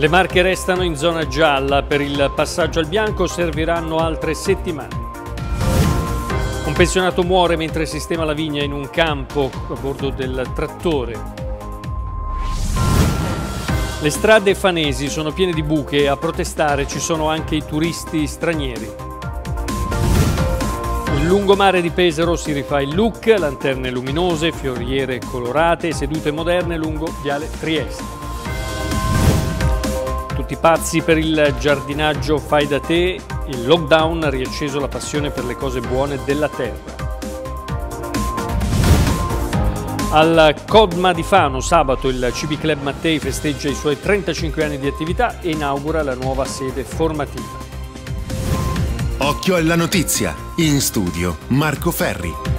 Le marche restano in zona gialla, per il passaggio al bianco serviranno altre settimane. Un pensionato muore mentre sistema la vigna in un campo a bordo del trattore. Le strade fanesi sono piene di buche e a protestare ci sono anche i turisti stranieri. Il lungomare di Pesaro si rifà il look, lanterne luminose, fioriere colorate, e sedute moderne lungo Viale Trieste. Tutti pazzi per il giardinaggio fai da te, il lockdown ha riacceso la passione per le cose buone della terra. Al Codma di Fano sabato il CB Club Mattei festeggia i suoi 35 anni di attività e inaugura la nuova sede formativa. Occhio alla notizia, in studio Marco Ferri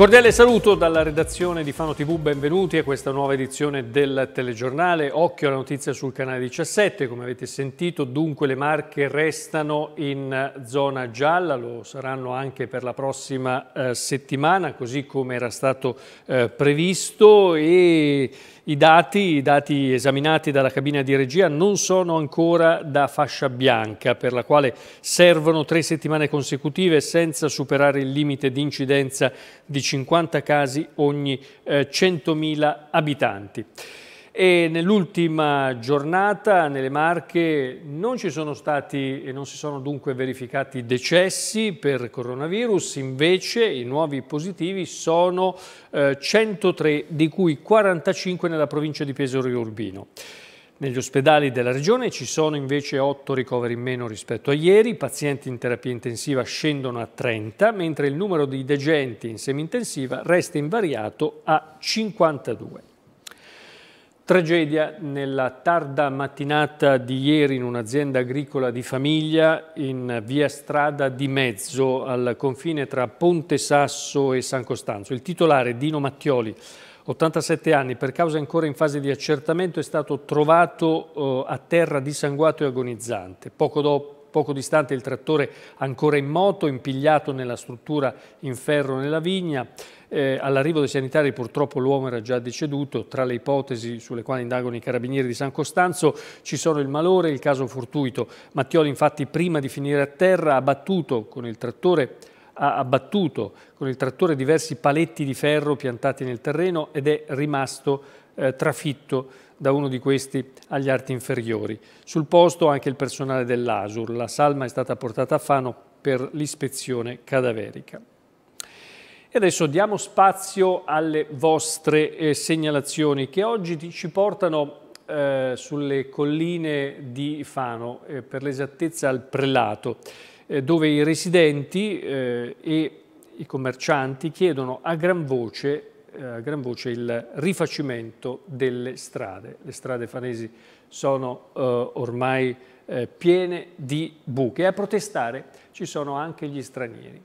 cordiale saluto dalla redazione di Fano TV, benvenuti a questa nuova edizione del telegiornale. Occhio alla notizia sul canale 17, come avete sentito, dunque le marche restano in eh, zona gialla, lo saranno anche per la prossima eh, settimana, così come era stato eh, previsto e i dati, I dati, esaminati dalla cabina di regia non sono ancora da fascia bianca, per la quale servono tre settimane consecutive senza superare il limite di incidenza di 50 casi ogni eh, 100.000 abitanti. E nell'ultima giornata nelle Marche non ci sono stati e non si sono dunque verificati decessi per coronavirus, invece i nuovi positivi sono eh, 103, di cui 45 nella provincia di Pesaro e Urbino. Negli ospedali della regione ci sono invece 8 ricoveri in meno rispetto a ieri, i pazienti in terapia intensiva scendono a 30, mentre il numero di degenti in semi-intensiva resta invariato a 52. Tragedia nella tarda mattinata di ieri in un'azienda agricola di famiglia in via Strada di Mezzo al confine tra Ponte Sasso e San Costanzo. Il titolare Dino Mattioli, 87 anni, per causa ancora in fase di accertamento è stato trovato eh, a terra dissanguato e agonizzante. Poco dopo Poco distante il trattore ancora in moto, impigliato nella struttura in ferro nella vigna. Eh, all'arrivo dei sanitari purtroppo l'uomo era già deceduto, tra le ipotesi sulle quali indagano i carabinieri di San Costanzo ci sono il malore e il caso fortuito. Mattioli infatti prima di finire a terra ha battuto con il trattore ha abbattuto con il trattore diversi paletti di ferro piantati nel terreno ed è rimasto eh, trafitto da uno di questi agli arti inferiori. Sul posto anche il personale dell'ASUR. La salma è stata portata a Fano per l'ispezione cadaverica. E adesso diamo spazio alle vostre eh, segnalazioni che oggi ti, ci portano eh, sulle colline di Fano, eh, per l'esattezza al Prelato, eh, dove i residenti eh, e i commercianti chiedono a gran voce, eh, a gran voce il rifacimento delle strade. Le strade fanesi sono ormai piene di buche e a protestare ci sono anche gli stranieri.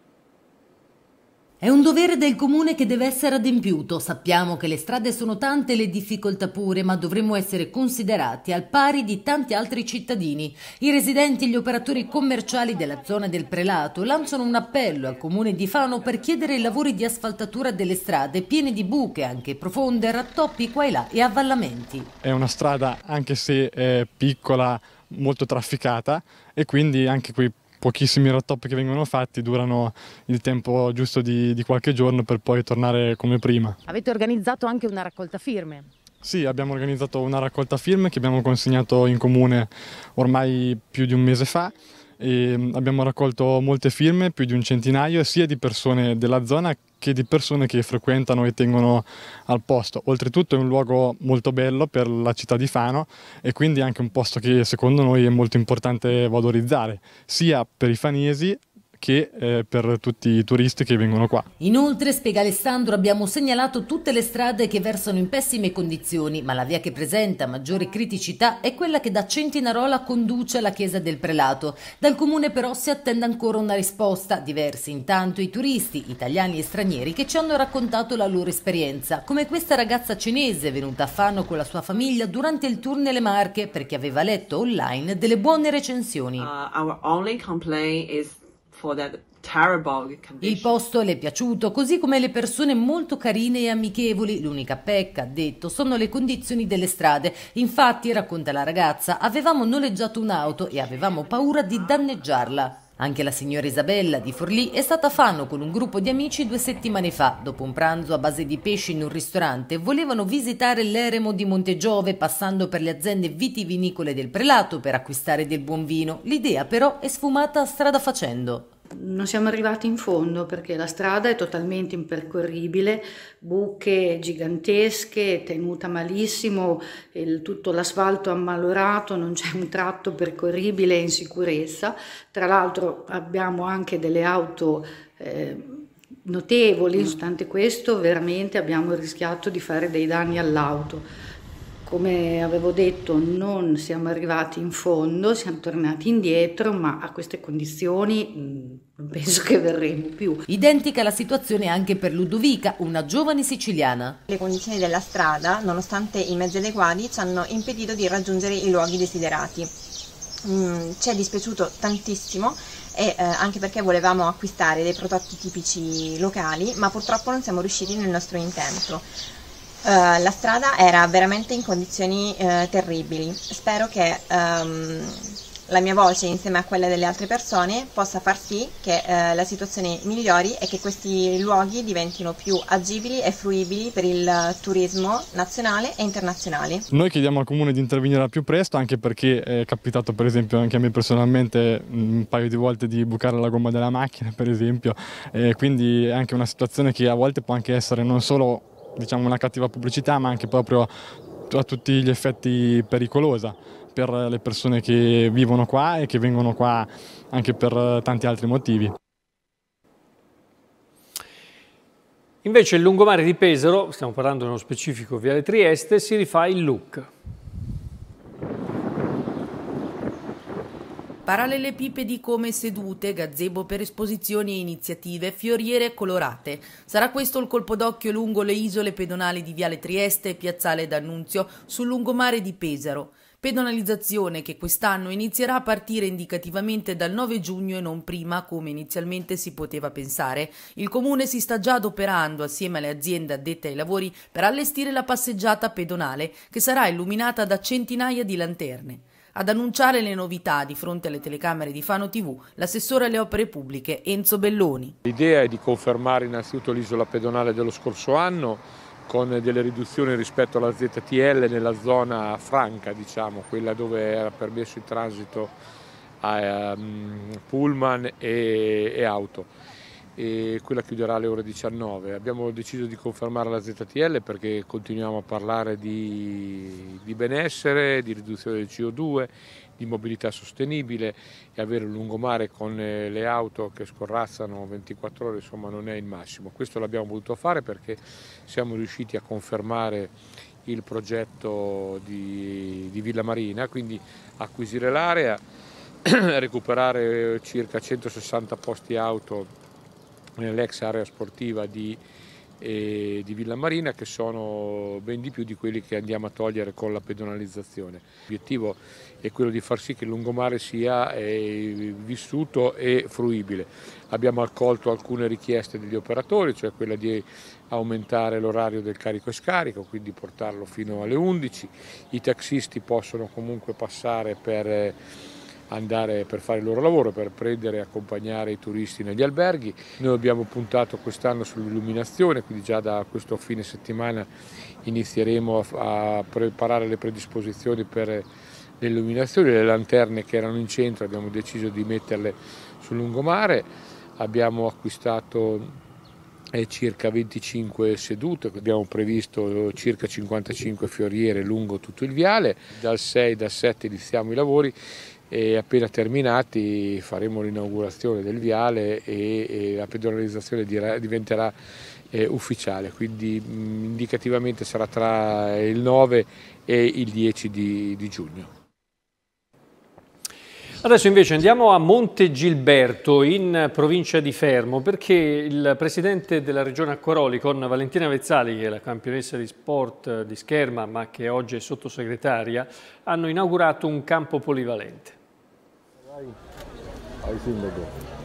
È un dovere del comune che deve essere adempiuto. Sappiamo che le strade sono tante e le difficoltà pure, ma dovremmo essere considerati al pari di tanti altri cittadini. I residenti e gli operatori commerciali della zona del Prelato lanciano un appello al comune di Fano per chiedere i lavori di asfaltatura delle strade piene di buche, anche profonde, rattoppi qua e là e avvallamenti. È una strada, anche se eh, piccola, molto trafficata e quindi anche qui pochissimi rattoppi che vengono fatti durano il tempo giusto di, di qualche giorno per poi tornare come prima. Avete organizzato anche una raccolta firme? Sì, abbiamo organizzato una raccolta firme che abbiamo consegnato in comune ormai più di un mese fa e mm, abbiamo raccolto molte firme, più di un centinaio, sia di persone della zona che di persone che frequentano e tengono al posto. Oltretutto è un luogo molto bello per la città di Fano e quindi anche un posto che secondo noi è molto importante valorizzare, sia per i fanesi che eh, per tutti i turisti che vengono qua. Inoltre, spiega Alessandro, abbiamo segnalato tutte le strade che versano in pessime condizioni, ma la via che presenta maggiore criticità è quella che da Centinarola conduce alla chiesa del prelato. Dal comune però si attende ancora una risposta, diversi intanto i turisti, italiani e stranieri, che ci hanno raccontato la loro esperienza, come questa ragazza cinese venuta a Fano con la sua famiglia durante il tour nelle Marche perché aveva letto online delle buone recensioni. Uh, il posto le è piaciuto, così come le persone molto carine e amichevoli. L'unica pecca, ha detto, sono le condizioni delle strade. Infatti, racconta la ragazza, avevamo noleggiato un'auto e avevamo paura di danneggiarla. Anche la signora Isabella di Forlì è stata a Fano con un gruppo di amici due settimane fa. Dopo un pranzo a base di pesci in un ristorante, volevano visitare l'eremo di Montegiove passando per le aziende vitivinicole del prelato per acquistare del buon vino. L'idea però è sfumata strada facendo non siamo arrivati in fondo perché la strada è totalmente impercorribile, buche gigantesche, tenuta malissimo, il, tutto l'asfalto ammalorato, non c'è un tratto percorribile in sicurezza. Tra l'altro abbiamo anche delle auto eh, notevoli, nonostante questo veramente abbiamo rischiato di fare dei danni all'auto. Come avevo detto non siamo arrivati in fondo, siamo tornati indietro, ma a queste condizioni mm, non penso che verremo più. Identica la situazione anche per Ludovica, una giovane siciliana. Le condizioni della strada, nonostante i mezzi adeguati, ci hanno impedito di raggiungere i luoghi desiderati. Mm, ci è dispiaciuto tantissimo e, eh, anche perché volevamo acquistare dei prodotti tipici locali, ma purtroppo non siamo riusciti nel nostro intento. Eh, la strada era veramente in condizioni uh, terribili. Spero che um, la mia voce insieme a quella delle altre persone possa far sì che uh, la situazione migliori e che questi luoghi diventino più agibili e fruibili per il turismo nazionale e internazionale. Noi chiediamo al comune di intervenire al più presto anche perché è capitato per esempio anche a me personalmente mm, un paio di volte di bucare la gomma della macchina per esempio e quindi è anche una situazione che a volte può anche essere non solo diciamo, una cattiva pubblicità ma anche proprio a tutti gli effetti pericolosa per le persone che vivono qua e che vengono qua anche per tanti altri motivi. Invece il lungomare di Pesaro, stiamo parlando nello specifico Viale Trieste, si rifà il look. Parallelepipedi come sedute, gazebo per esposizioni e iniziative, fioriere colorate. Sarà questo il colpo d'occhio lungo le isole pedonali di Viale Trieste e Piazzale d'Annunzio sul lungomare di Pesaro. Pedonalizzazione che quest'anno inizierà a partire indicativamente dal 9 giugno e non prima, come inizialmente si poteva pensare. Il comune si sta già adoperando assieme alle aziende addette ai lavori per allestire la passeggiata pedonale, che sarà illuminata da centinaia di lanterne. Ad annunciare le novità di fronte alle telecamere di Fano TV, l'assessore alle opere pubbliche Enzo Belloni. L'idea è di confermare innanzitutto l'isola pedonale dello scorso anno con delle riduzioni rispetto alla ZTL nella zona franca, diciamo, quella dove era permesso il transito a ehm, pullman e, e auto e quella chiuderà alle ore 19. Abbiamo deciso di confermare la ZTL perché continuiamo a parlare di, di benessere, di riduzione del CO2, di mobilità sostenibile e avere un lungomare con eh, le auto che scorrazzano 24 ore insomma non è il massimo. Questo l'abbiamo voluto fare perché siamo riusciti a confermare il progetto di, di Villa Marina, quindi acquisire l'area, recuperare eh, circa 160 posti auto nell'ex area sportiva di, eh, di Villa Marina che sono ben di più di quelli che andiamo a togliere con la pedonalizzazione. L'obiettivo è quello di far sì che il lungomare sia eh, vissuto e fruibile. Abbiamo accolto alcune richieste degli operatori, cioè quella di aumentare l'orario del carico e scarico, quindi portarlo fino alle 11. I taxisti possono comunque passare per... Eh, andare per fare il loro lavoro, per prendere e accompagnare i turisti negli alberghi. Noi abbiamo puntato quest'anno sull'illuminazione, quindi già da questo fine settimana inizieremo a, preparare le predisposizioni per le illuminazioni, le lanterne che erano in centro abbiamo deciso di metterle sul lungomare, abbiamo acquistato eh, circa 25 sedute, abbiamo previsto circa 55 fioriere lungo tutto il viale, dal 6 dal 7 iniziamo i lavori e appena terminati faremo l'inaugurazione del viale e, e la pedonalizzazione diventerà eh, ufficiale, quindi mh, mm, indicativamente sarà tra il 9 e il 10 di, di giugno. Adesso invece andiamo a Monte Gilberto in provincia di Fermo perché il presidente della regione Acquaroli con Valentina Vezzali che è la campionessa di sport eh, di scherma ma che oggi è sottosegretaria hanno inaugurato un campo polivalente. Vai, vai sindaco.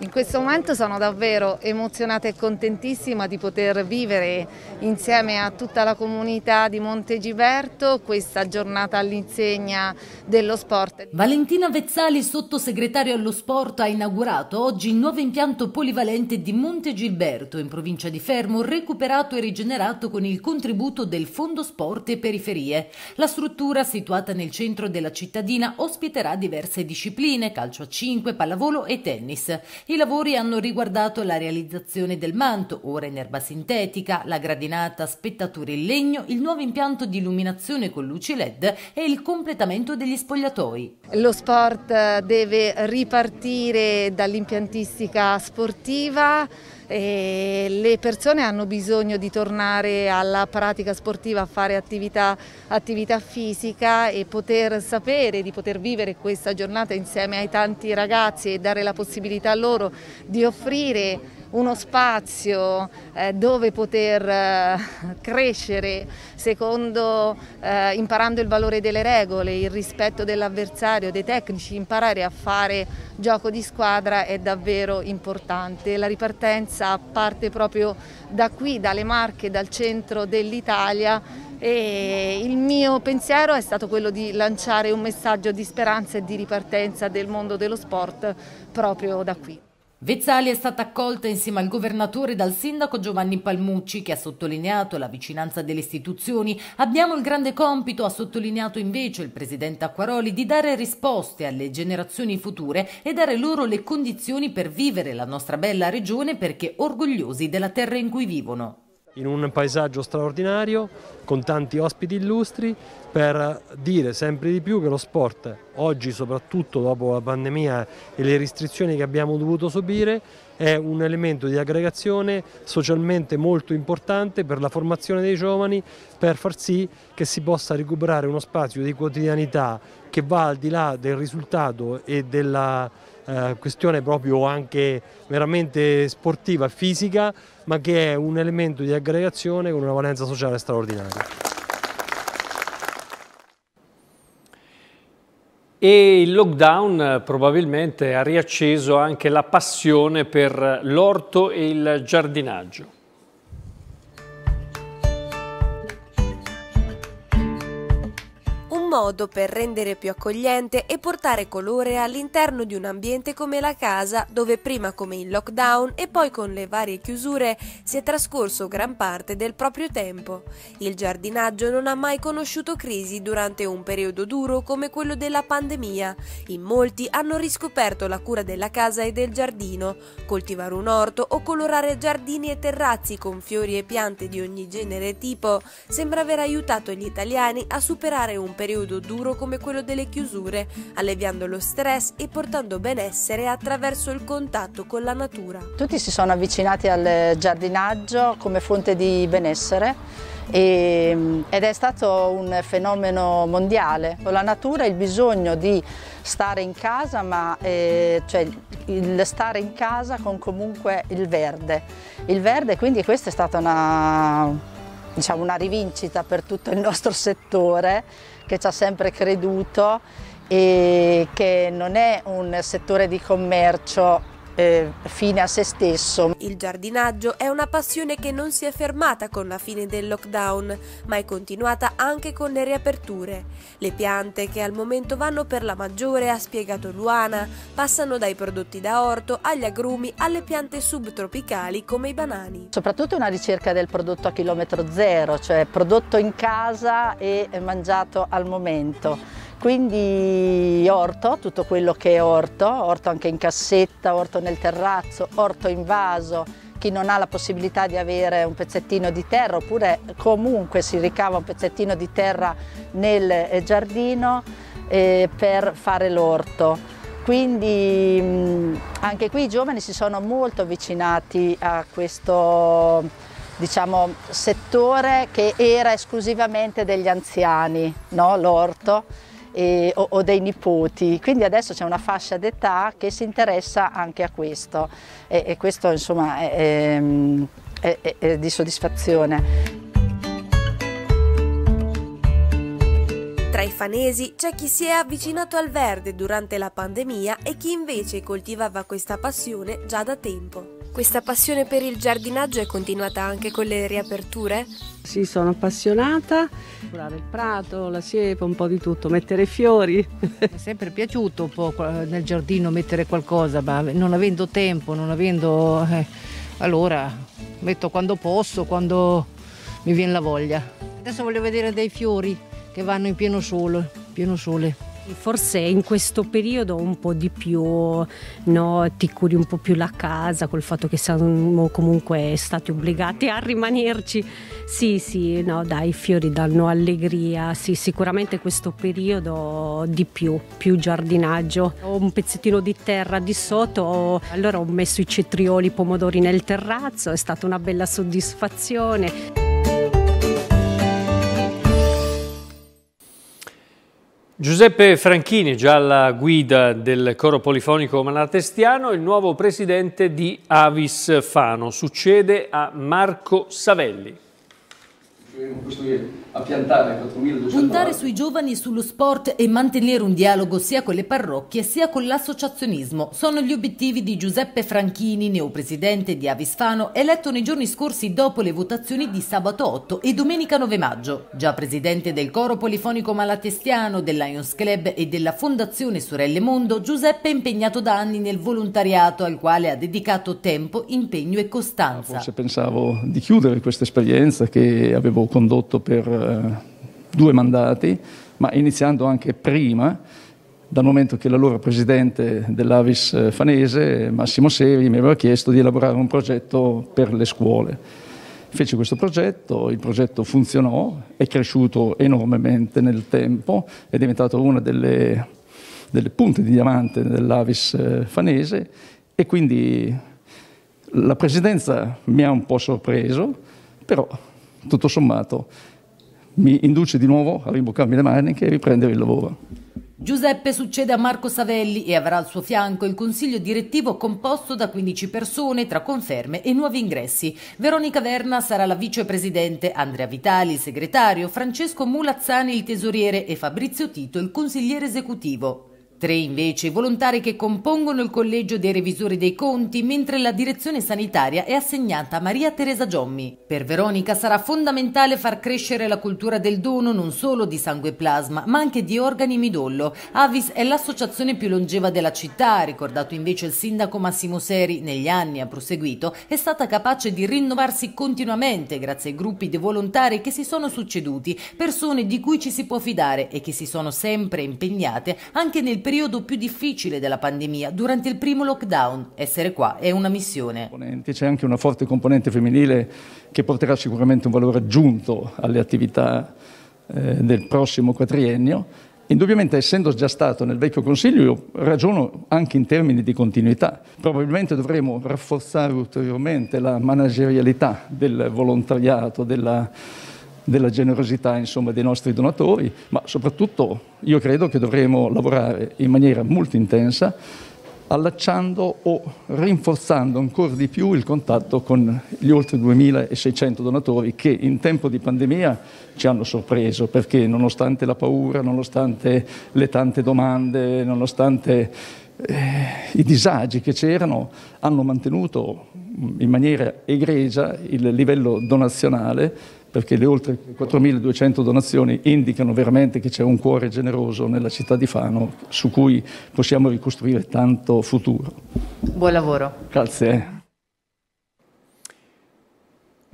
In questo momento sono davvero emozionata e contentissima di poter vivere insieme a tutta la comunità di Montegiberto questa giornata all'insegna dello sport. Valentina Vezzali, sottosegretario allo sport, ha inaugurato oggi il nuovo impianto polivalente di Montegilberto in provincia di Fermo, recuperato e rigenerato con il contributo del Fondo Sport e Periferie. La struttura, situata nel centro della cittadina, ospiterà diverse discipline, calcio a 5, pallavolo e tennis. I lavori hanno riguardato la realizzazione del manto, ora in erba sintetica, la gradinata spettature in legno, il nuovo impianto di illuminazione con luci LED e il completamento degli spogliatoi. Lo sport deve ripartire dall'impiantistica sportiva e le persone hanno bisogno di tornare alla pratica sportiva, a fare attività, attività fisica e poter sapere di poter vivere questa giornata insieme ai tanti ragazzi e dare la possibilità a loro di offrire uno spazio eh, dove poter eh, crescere secondo, eh, imparando il valore delle regole, il rispetto dell'avversario, dei tecnici, imparare a fare gioco di squadra è davvero importante. La ripartenza parte proprio da qui, dalle Marche, dal centro dell'Italia e il mio pensiero è stato quello di lanciare un messaggio di speranza e di ripartenza del mondo dello sport proprio da qui. Vezzali è stata accolta insieme al governatore dal sindaco Giovanni Palmucci che ha sottolineato la vicinanza delle istituzioni. Abbiamo il grande compito, ha sottolineato invece il presidente Acquaroli, di dare risposte alle generazioni future e dare loro le condizioni per vivere la nostra bella regione perché orgogliosi della terra in cui vivono in un paesaggio straordinario, con tanti ospiti illustri, per dire sempre di più che lo sport oggi, soprattutto dopo la pandemia e le restrizioni che abbiamo dovuto subire, è un elemento di aggregazione socialmente molto importante per la formazione dei giovani, per far sì che si possa recuperare uno spazio di quotidianità che va al di là del risultato e della eh, questione proprio anche veramente sportiva, fisica, ma che è un elemento di aggregazione con una valenza sociale straordinaria. E il lockdown eh, probabilmente ha riacceso anche la passione per l'orto e il giardinaggio. modo per rendere più accogliente e portare colore all'interno di un ambiente come la casa, dove prima come in lockdown e poi con le varie chiusure si è trascorso gran parte del proprio tempo. Il giardinaggio non ha mai conosciuto crisi durante un periodo duro come quello della pandemia. In molti hanno riscoperto la cura della casa e del giardino, coltivare un orto o colorare giardini e terrazzi con fiori e piante di ogni genere e tipo sembra aver aiutato gli italiani a superare un periodo periodo duro come quello delle chiusure, alleviando lo stress e portando benessere attraverso il contatto con la natura. Tutti si sono avvicinati al giardinaggio come fonte di benessere ed è stato un fenomeno mondiale. La natura, ha il bisogno di stare in casa, ma eh, cioè il stare in casa con comunque il verde. Il verde, quindi questa è stata una, diciamo, una rivincita per tutto il nostro settore che ci ha sempre creduto e che non è un settore di commercio eh, fine a se stesso. Il giardinaggio è una passione che non si è fermata con la fine del lockdown, ma è continuata anche con le riaperture. Le piante che al momento vanno per la maggiore, ha spiegato Luana, passano dai prodotti da orto agli agrumi alle piante subtropicali come i banani. Soprattutto una ricerca del prodotto a chilometro zero, cioè prodotto in casa e mangiato al momento quindi orto, tutto quello che è orto, orto anche in cassetta, orto nel terrazzo, orto in vaso, chi non ha la possibilità di avere un pezzettino di terra oppure comunque si ricava un pezzettino di terra nel eh, giardino eh, per fare l'orto. Quindi mm, anche qui i giovani si sono molto avvicinati a questo diciamo, settore che era esclusivamente degli anziani, no? l'orto e, o, o, dei nipoti. Quindi adesso c'è una fascia d'età che si interessa anche a questo e, e questo insomma è, è, è, è di soddisfazione. Tra i fanesi c'è chi si è avvicinato al verde durante la pandemia e chi invece coltivava questa passione già da tempo. Questa passione per il giardinaggio è continuata anche con le riaperture? Sì, sono appassionata, curare il prato, la siepe, un po' di tutto, mettere fiori. Mi è sempre piaciuto un po' nel giardino mettere qualcosa, ma non avendo tempo, non avendo... Eh, allora metto quando posso, quando mi viene la voglia. Adesso voglio vedere dei fiori che vanno in pieno sole, pieno sole. Forse in questo periodo un po' di più no, ti curi un po' più la casa col fatto che siamo comunque stati obbligati a rimanerci. Sì, sì, no, dai, i fiori danno allegria. Sì, sicuramente questo periodo di più, più giardinaggio. Ho un pezzettino di terra di sotto, allora ho messo i cetrioli, i pomodori nel terrazzo, è stata una bella soddisfazione. Giuseppe Franchini, già alla guida del coro polifonico malatestiano, il nuovo presidente di Avis Fano. Succede a Marco Savelli. Puntare sui giovani, sullo sport e mantenere un dialogo sia con le parrocchie sia con l'associazionismo sono gli obiettivi di Giuseppe Franchini, neopresidente di Avisfano, eletto nei giorni scorsi dopo le votazioni di sabato 8 e domenica 9 maggio. Già presidente del coro polifonico malatestiano, del Lions Club e della Fondazione Sorelle Mondo, Giuseppe è impegnato da anni nel volontariato al quale ha dedicato tempo, impegno e costanza. Ah, forse pensavo di chiudere questa esperienza che avevo condotto per eh, due mandati, ma iniziando anche prima, dal momento che l'allora presidente dell'Avis eh, Fanese, Massimo Seri, mi aveva chiesto di elaborare un progetto per le scuole. Fece questo progetto, il progetto funzionò, è cresciuto enormemente nel tempo, è diventato una delle, delle punte di diamante dell'Avis eh, Fanese e quindi la presidenza mi ha un po' sorpreso, però tutto sommato mi induce di nuovo a rimboccarmi le maniche e riprendere il lavoro. Giuseppe succede a Marco Savelli e avrà al suo fianco il consiglio direttivo composto da 15 persone tra conferme e nuovi ingressi. Veronica Verna sarà la vicepresidente, Andrea Vitali il segretario, Francesco Mulazzani il tesoriere e Fabrizio Tito il consigliere esecutivo. Tre invece i volontari che compongono il collegio dei revisori dei conti, mentre la direzione sanitaria è assegnata a Maria Teresa Giommi. Per Veronica sarà fondamentale far crescere la cultura del dono non solo di sangue e plasma, ma anche di organi midollo. Avis è l'associazione più longeva della città, ricordato invece il sindaco Massimo Seri, negli anni ha proseguito, è stata capace di rinnovarsi continuamente grazie ai gruppi di volontari che si sono succeduti, persone di cui ci si può fidare e che si sono sempre impegnate anche nel periodo periodo più difficile della pandemia, durante il primo lockdown. Essere qua è una missione. C'è anche una forte componente femminile che porterà sicuramente un valore aggiunto alle attività eh, del prossimo quadriennio. Indubbiamente, essendo già stato nel vecchio Consiglio, io ragiono anche in termini di continuità. Probabilmente dovremo rafforzare ulteriormente la managerialità del volontariato, della della generosità insomma, dei nostri donatori, ma soprattutto io credo che dovremo lavorare in maniera molto intensa allacciando o rinforzando ancora di più il contatto con gli oltre 2600 donatori che in tempo di pandemia ci hanno sorpreso perché nonostante la paura, nonostante le tante domande, nonostante eh, i disagi che c'erano hanno mantenuto in maniera egregia il livello donazionale perché le oltre 4.200 donazioni indicano veramente che c'è un cuore generoso nella città di Fano su cui possiamo ricostruire tanto futuro. Buon lavoro. Grazie.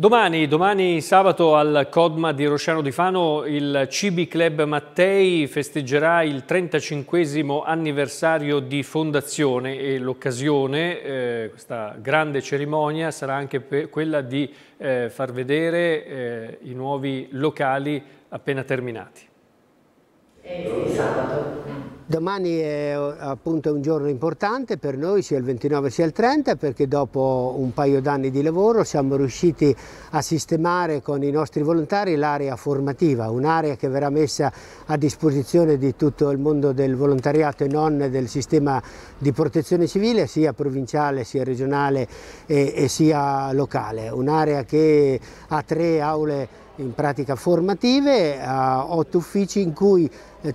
Domani, domani sabato al Codma di Rosciano di Fano il Cibi Club Mattei festeggerà il 35 anniversario di fondazione e l'occasione, eh, questa grande cerimonia, sarà anche quella di eh, far vedere eh, i nuovi locali appena terminati. Eh, Domani è appunto un giorno importante per noi, sia il 29 sia il 30, perché dopo un paio d'anni di lavoro siamo riusciti a sistemare con i nostri volontari l'area formativa, un'area che verrà messa a disposizione di tutto il mondo del volontariato e non del sistema di protezione civile, sia provinciale, sia regionale e, e sia locale. Un'area che ha tre aule in pratica formative, ha otto uffici in cui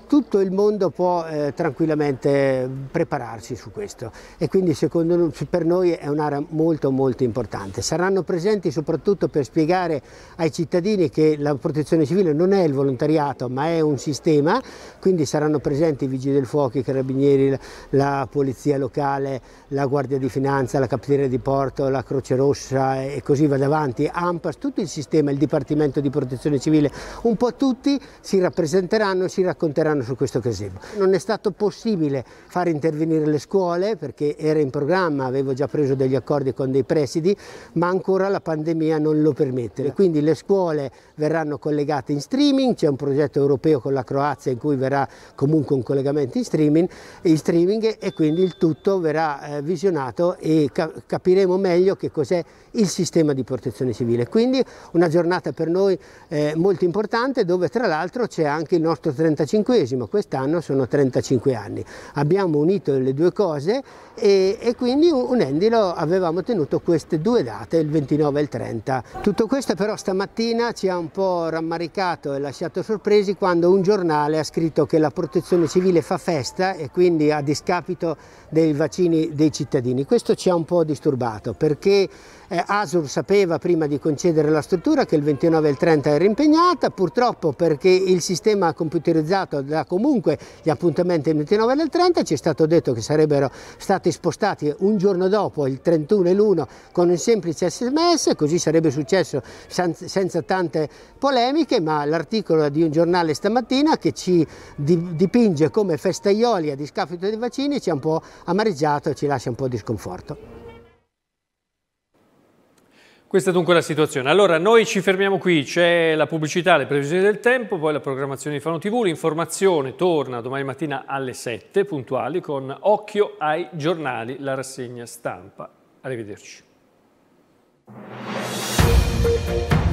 tutto il mondo può eh, tranquillamente prepararsi su questo e quindi secondo noi, per noi è un'area molto molto importante. Saranno presenti soprattutto per spiegare ai cittadini che la protezione civile non è il volontariato ma è un sistema, quindi saranno presenti i vigili del fuoco, i carabinieri, la polizia locale, la guardia di finanza, la capitaneria di porto, la croce rossa e così va davanti, AMPAS, tutto il sistema, il dipartimento di protezione civile, un po' tutti si rappresenteranno, e si racconteranno punteranno su questo gazebo. Non è stato possibile far intervenire le scuole perché era in programma, avevo già preso degli accordi con dei presidi, ma ancora la pandemia non lo permette. Quindi le scuole verranno collegate in streaming, c'è un progetto europeo con la Croazia in cui verrà comunque un collegamento in streaming, in streaming e quindi il tutto verrà eh, visionato e capiremo meglio che cos'è il sistema di protezione civile. Quindi una giornata per noi eh, molto importante dove tra l'altro c'è anche il nostro 35 35 quest'anno sono 35 anni. Abbiamo unito le due cose e, e quindi unendilo avevamo tenuto queste due date, il 29 e il 30. Tutto questo però stamattina ci ha un po' rammaricato e lasciato sorpresi quando un giornale ha scritto che la protezione civile fa festa e quindi a discapito dei vaccini dei cittadini. Questo ci ha un po' disturbato perché eh, Asur sapeva prima di concedere la struttura che il 29 e il 30 era impegnata, purtroppo perché il sistema computerizzato dà comunque gli appuntamenti del 29 e del 30, ci è stato detto che sarebbero stati spostati un giorno dopo, il 31 e l'1, con un semplice sms, così sarebbe successo senza tante polemiche, ma l'articolo di un giornale stamattina che ci dipinge come festaioli a discapito dei vaccini ci ha un po' amareggiato e ci lascia un po' di sconforto. Questa è dunque la situazione. Allora, noi ci fermiamo qui, c'è la pubblicità, le previsioni del tempo, poi la programmazione di Fano TV, l'informazione torna domani mattina alle 7 puntuali con Occhio ai giornali, la rassegna stampa. Arrivederci.